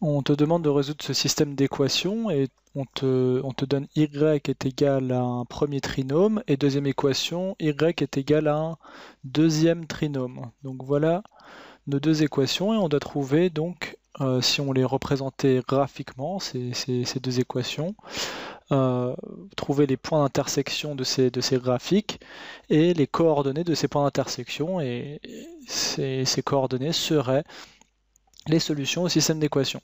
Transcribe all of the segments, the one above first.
on te demande de résoudre ce système d'équations et on te, donne y est égal à un premier trinôme et deuxième équation, y est égal à un deuxième trinôme. Donc voilà nos deux équations et on doit trouver donc euh, si on les représentait graphiquement, ces, deux équations, euh, trouver les points d'intersection de ces, de ces graphiques et les coordonnées de ces points d'intersection. Et, ces coordonnées seraient les solutions au système d'équations.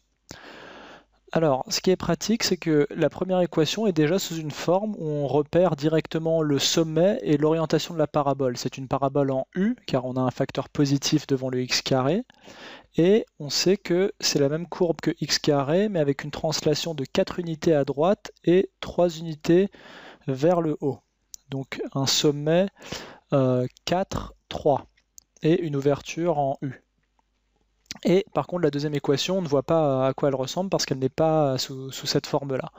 Alors, ce qui est pratique, c'est que la première équation est déjà sous une forme où on repère directement le sommet et l'orientation de la parabole. C'est une parabole en U, car on a un facteur positif devant le x carré. Et on sait que c'est la même courbe que x carré, mais avec une translation de 4 unités à droite et 3 unités vers le haut. Donc un sommet 4, euh, 3 et une ouverture en U. Et par contre, la deuxième équation, on ne voit pas à quoi elle ressemble parce qu'elle n'est pas sous, cette forme-là.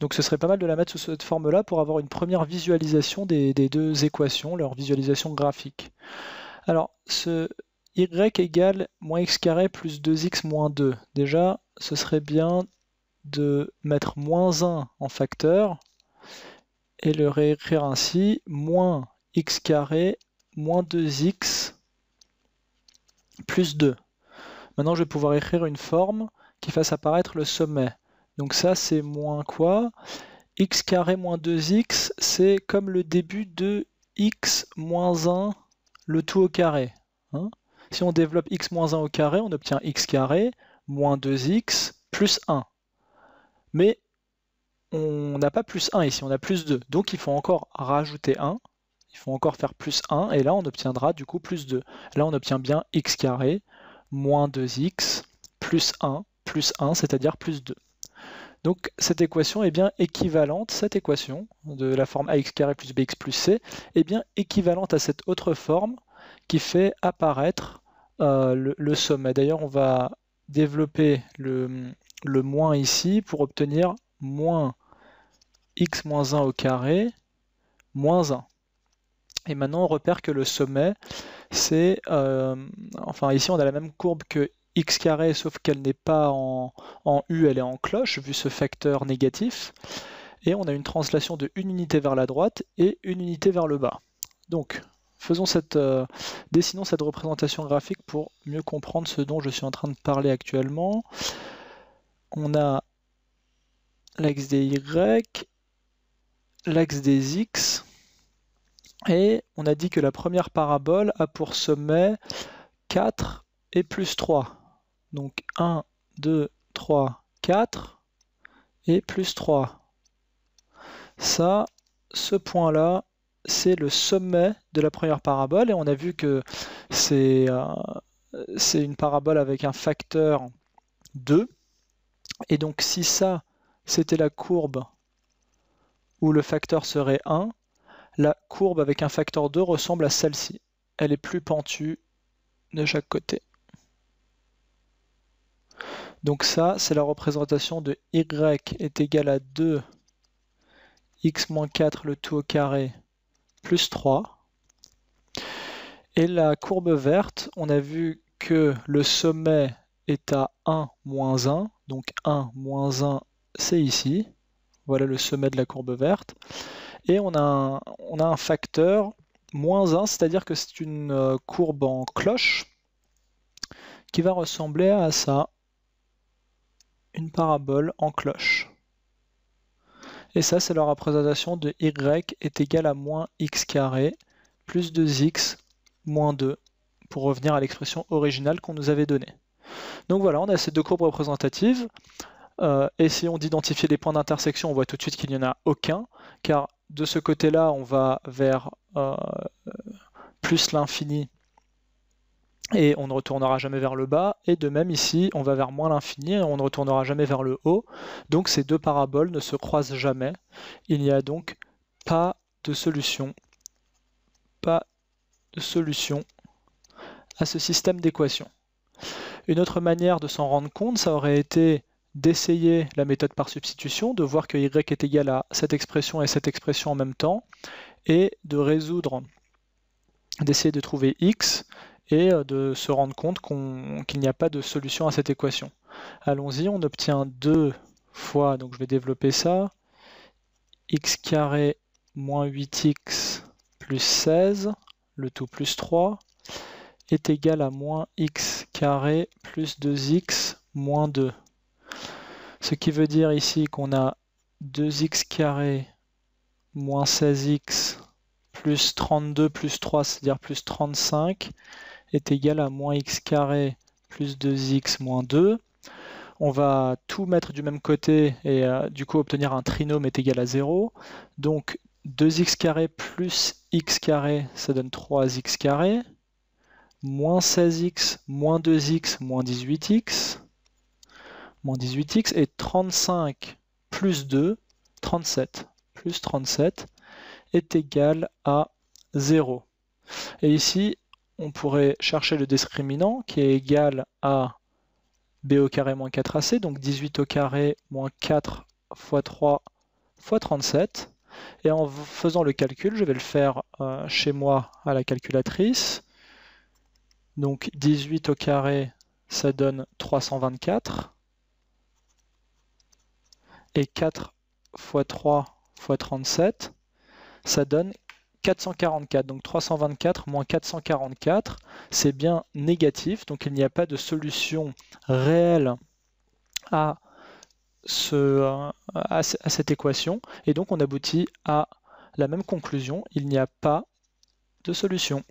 Donc ce serait pas mal de la mettre sous cette forme-là pour avoir une première visualisation des, des deux équations, leur visualisation graphique. Alors, ce y égale moins x carré plus 2x moins 2. Déjà, ce serait bien de mettre moins 1 en facteur et le réécrire ainsi, moins x carré moins 2x plus 2. Maintenant, je vais pouvoir écrire une forme qui fasse apparaître le sommet. Donc ça, c'est moins quoi x carré moins 2x, c'est comme le début de x moins 1, le tout au carré. Hein? si on développe x moins 1 au carré, on obtient x carré moins 2x plus 1. Mais on n'a pas plus 1 ici, on a plus 2. Donc il faut encore rajouter 1. Il faut encore faire plus 1, et là on obtiendra du coup plus 2. Là on obtient bien x carré moins 2x plus 1 plus 1, c'est-à-dire plus 2. Donc cette équation est bien équivalente, cette équation de la forme ax plus bx plus c, est bien équivalente à cette autre forme qui fait apparaître euh, le, sommet. D'ailleurs, on va développer le, le moins ici pour obtenir moins x moins 1 au carré, moins 1. Et maintenant, on repère que le sommet, c'est, euh, enfin ici on a la même courbe que x carré, sauf qu'elle n'est pas en, U, elle est en cloche, vu ce facteur négatif. Et on a une translation de une unité vers la droite et une unité vers le bas. Donc, faisons cette, euh, dessinons cette représentation graphique pour mieux comprendre ce dont je suis en train de parler actuellement. On a l'axe des y, l'axe des x, et on a dit que la première parabole a pour sommet 4 et plus 3. Donc 1, 2, 3, 4 et plus 3. Ça, ce point-là, c'est le sommet de la première parabole. Et on a vu que c'est euh, une parabole avec un facteur 2. Et donc si ça, c'était la courbe où le facteur serait 1, la courbe avec un facteur 2 ressemble à celle-ci. Elle est plus pentue de chaque côté. Donc ça, c'est la représentation de y est égal à 2 x 4 le tout au carré plus 3. Et la courbe verte, on a vu que le sommet est à 1 moins 1, donc 1 moins 1 c'est ici. Voilà le sommet de la courbe verte. Et on a un, facteur moins 1, c'est-à-dire que c'est une euh, courbe en cloche qui va ressembler à ça, une parabole en cloche. Et ça, c'est la représentation de y est égal à moins x carré plus 2x moins 2, pour revenir à l'expression originale qu'on nous avait donnée. Donc voilà, on a ces deux courbes représentatives. Euh, essayons d'identifier les points d'intersection. On voit tout de suite qu'il n'y en a aucun, car de ce côté-là, on va vers euh, plus l'infini et on ne retournera jamais vers le bas. Et de même ici, on va vers moins l'infini et on ne retournera jamais vers le haut. Donc ces deux paraboles ne se croisent jamais. Il n'y a donc pas de solution. Pas de solution à ce système d'équations. Une autre manière de s'en rendre compte, ça aurait été d'essayer la méthode par substitution, de voir que y est égal à cette expression et cette expression en même temps, et de résoudre, d'essayer de trouver x et euh, de se rendre compte qu'il n'y a pas de solution à cette équation. Allons-y, on obtient 2 fois, donc je vais développer ça, x carré moins 8x plus 16, le tout plus 3, est égal à moins x carré plus 2x moins 2. Ce qui veut dire ici qu'on a 2x carré moins 16x plus 32 plus 3, c'est-à-dire plus 35, est égal à moins x carré plus 2x moins 2. On va tout mettre du même côté et euh, du coup obtenir un trinôme est égal à 0. Donc 2x carré plus x carré, ça donne 3x carré, moins 16x, moins 2x, moins 18x moins 18x, et 35 plus 2, 37, plus 37 est égal à 0. Et ici, on pourrait chercher le discriminant qui est égal à b au carré moins 4ac, donc 18 au carré moins 4 fois 3 fois 37. Et en faisant le calcul, je vais le faire euh, chez moi à la calculatrice. Donc 18 au carré, ça donne 324 et 4 x 3 x 37, ça donne 444. Donc 324 moins 444, c'est bien négatif. Donc il n'y a pas de solution réelle à, à cette équation. Et donc on aboutit à la même conclusion, il n'y a pas de solution.